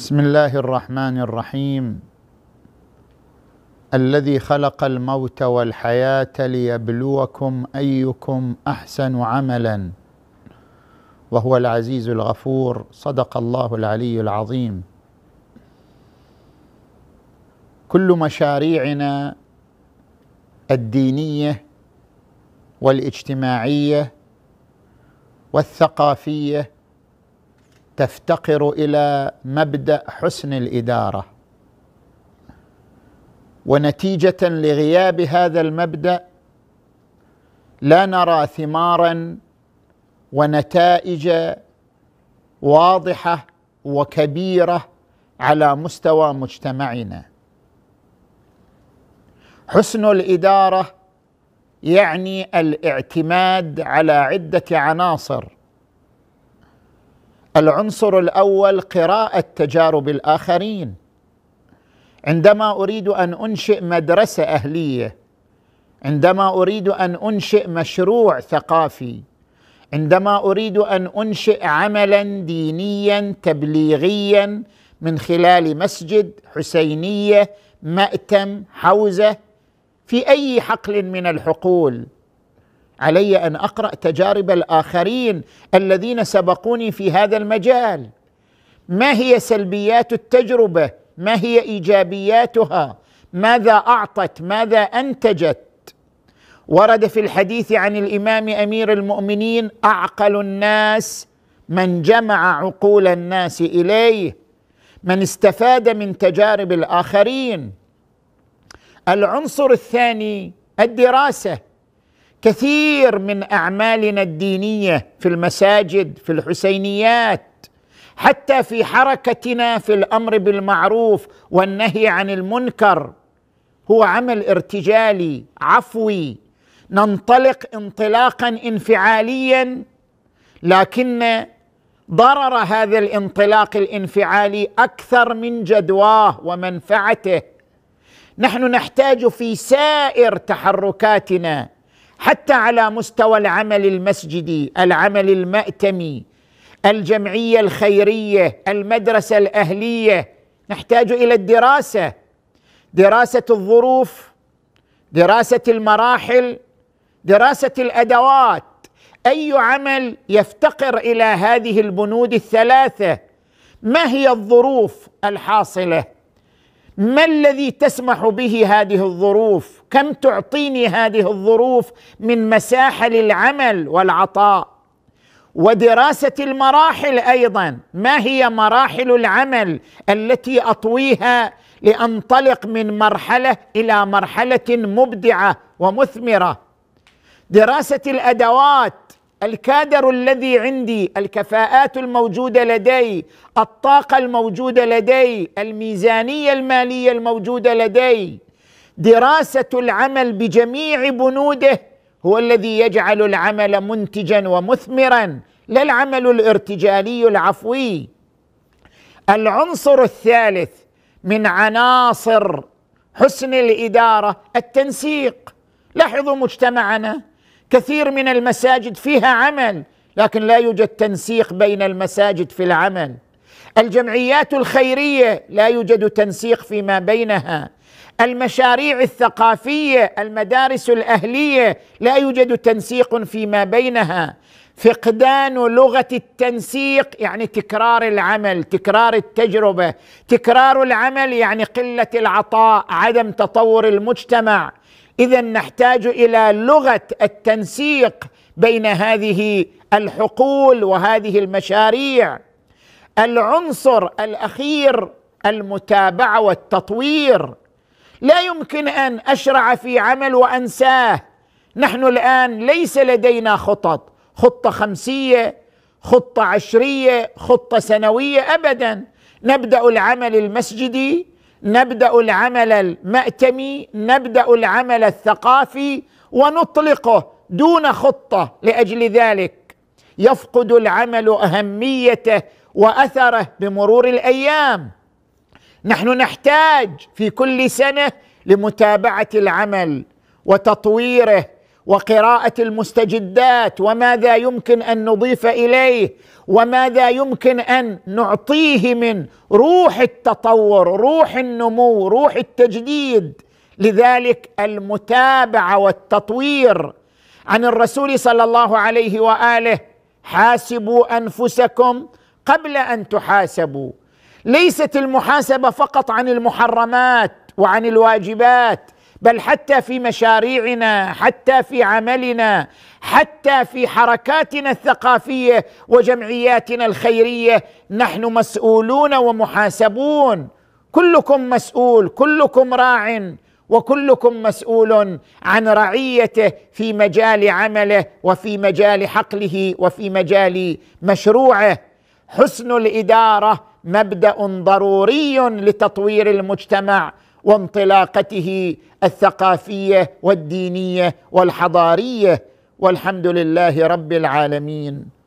بسم الله الرحمن الرحيم الذي خلق الموت والحياه ليبلوكم ايكم احسن عملا وهو العزيز الغفور صدق الله العلي العظيم كل مشاريعنا الدينيه والاجتماعيه والثقافيه تفتقر الى مبدا حسن الاداره ونتيجه لغياب هذا المبدا لا نرى ثمارا ونتائج واضحه وكبيره على مستوى مجتمعنا حسن الاداره يعني الاعتماد على عده عناصر العنصر الاول قراءه تجارب الاخرين عندما اريد ان انشئ مدرسه اهليه عندما اريد ان انشئ مشروع ثقافي عندما اريد ان انشئ عملا دينيا تبليغيا من خلال مسجد حسينيه مأتم حوزه في اي حقل من الحقول علي ان اقرا تجارب الاخرين الذين سبقوني في هذا المجال ما هي سلبيات التجربه ما هي ايجابياتها ماذا اعطت ماذا انتجت ورد في الحديث عن الامام امير المؤمنين اعقل الناس من جمع عقول الناس اليه من استفاد من تجارب الاخرين العنصر الثاني الدراسه كثير من اعمالنا الدينيه في المساجد في الحسينيات حتى في حركتنا في الامر بالمعروف والنهي عن المنكر هو عمل ارتجالي عفوي ننطلق انطلاقا انفعاليا لكن ضرر هذا الانطلاق الانفعالي اكثر من جدواه ومنفعته نحن نحتاج في سائر تحركاتنا حتى على مستوى العمل المسجدي العمل المأتمي الجمعية الخيرية المدرسة الأهلية نحتاج إلى الدراسة دراسة الظروف دراسة المراحل دراسة الأدوات أي عمل يفتقر إلى هذه البنود الثلاثة ما هي الظروف الحاصله ما الذي تسمح به هذه الظروف كم تعطيني هذه الظروف من مساحه للعمل والعطاء ودراسه المراحل ايضا ما هي مراحل العمل التي اطويها لانطلق من مرحله الى مرحله مبدعه ومثمره دراسه الادوات الكادر الذي عندي الكفاءات الموجوده لدي الطاقه الموجوده لدي الميزانيه الماليه الموجوده لدي دراسه العمل بجميع بنوده هو الذي يجعل العمل منتجا ومثمرا لا العمل الارتجالي العفوي العنصر الثالث من عناصر حسن الاداره التنسيق لاحظوا مجتمعنا كثير من المساجد فيها عمل لكن لا يوجد تنسيق بين المساجد في العمل الجمعيات الخيريه لا يوجد تنسيق فيما بينها المشاريع الثقافيه المدارس الاهليه لا يوجد تنسيق فيما بينها فقدان لغه التنسيق يعني تكرار العمل تكرار التجربه تكرار العمل يعني قله العطاء عدم تطور المجتمع اذا نحتاج الى لغه التنسيق بين هذه الحقول وهذه المشاريع العنصر الاخير المتابعه والتطوير لا يمكن ان اشرع في عمل وانساه نحن الان ليس لدينا خطط خطه خمسيه خطه عشريه خطه سنويه ابدا نبدا العمل المسجدي نبدا العمل المأتمي نبدا العمل الثقافي ونطلقه دون خطه لاجل ذلك يفقد العمل اهميته واثره بمرور الايام نحن نحتاج في كل سنه لمتابعه العمل وتطويره وقراءه المستجدات وماذا يمكن ان نضيف اليه وماذا يمكن ان نعطيه من روح التطور روح النمو روح التجديد لذلك المتابعه والتطوير عن الرسول صلى الله عليه واله حاسبوا انفسكم قبل ان تحاسبوا ليست المحاسبه فقط عن المحرمات وعن الواجبات بل حتى في مشاريعنا حتى في عملنا حتى في حركاتنا الثقافيه وجمعياتنا الخيريه نحن مسؤولون ومحاسبون كلكم مسؤول كلكم راع وكلكم مسؤول عن رعيته في مجال عمله وفي مجال حقله وفي مجال مشروعه حسن الاداره مبدا ضروري لتطوير المجتمع وانطلاقته الثقافيه والدينيه والحضاريه والحمد لله رب العالمين